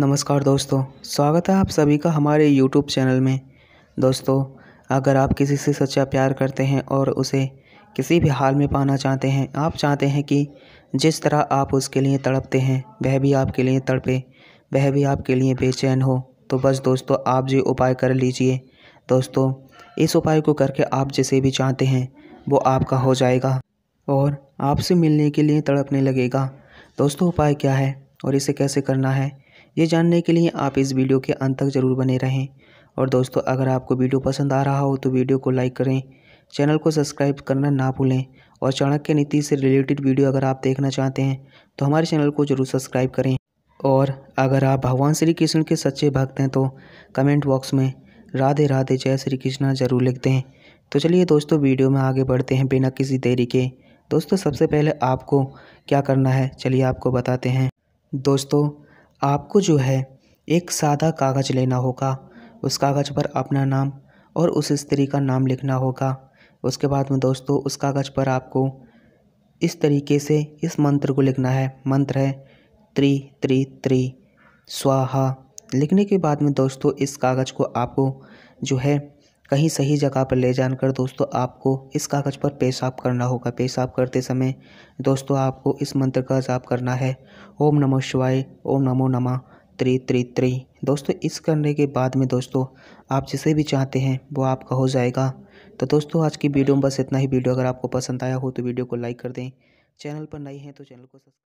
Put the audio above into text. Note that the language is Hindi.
नमस्कार दोस्तों स्वागत है आप सभी का हमारे YouTube चैनल में दोस्तों अगर आप किसी से सच्चा प्यार करते हैं और उसे किसी भी हाल में पाना चाहते हैं आप चाहते हैं कि जिस तरह आप उसके लिए तड़पते हैं वह भी आपके लिए तड़पे वह भी आपके लिए बेचैन हो तो बस दोस्तों आप जो उपाय कर लीजिए दोस्तों इस उपाय को करके आप जिसे भी चाहते हैं वो आपका हो जाएगा और आपसे मिलने के लिए तड़पने लगेगा दोस्तों उपाय क्या है और इसे कैसे करना है ये जानने के लिए आप इस वीडियो के अंत तक ज़रूर बने रहें और दोस्तों अगर आपको वीडियो पसंद आ रहा हो तो वीडियो को लाइक करें चैनल को सब्सक्राइब करना ना भूलें और चाणक्य नीति से रिलेटेड वीडियो अगर आप देखना चाहते हैं तो हमारे चैनल को जरूर सब्सक्राइब करें और अगर आप भगवान श्री कृष्ण के सच्चे भक्त हैं तो कमेंट बॉक्स में राधे राधे जय श्री कृष्णा जरूर लिखते हैं तो चलिए दोस्तों वीडियो में आगे बढ़ते हैं बिना किसी देरी के दोस्तों सबसे पहले आपको क्या करना है चलिए आपको बताते हैं दोस्तों आपको जो है एक सादा कागज़ लेना होगा उस कागज़ पर अपना नाम और उस स्त्री का नाम लिखना होगा उसके बाद में दोस्तों उस कागज़ पर आपको इस तरीके से इस मंत्र को लिखना है मंत्र है त्रि त्रि त्रि स्वाहा लिखने के बाद में दोस्तों इस कागज़ को आपको जो है कहीं सही जगह पर ले जानकर दोस्तों आपको इस कागज़ पर पेशाब करना होगा पेशाब करते समय दोस्तों आपको इस मंत्र का जाप करना है ओम नमो शिवाय ओम नमो नमः त्री त्री त्री दोस्तों इस करने के बाद में दोस्तों आप जिसे भी चाहते हैं वो आपका हो जाएगा तो दोस्तों आज की वीडियो में बस इतना ही वीडियो अगर आपको पसंद आया हो तो वीडियो को लाइक कर दें चैनल पर नई हैं तो चैनल को सब्सक्राइब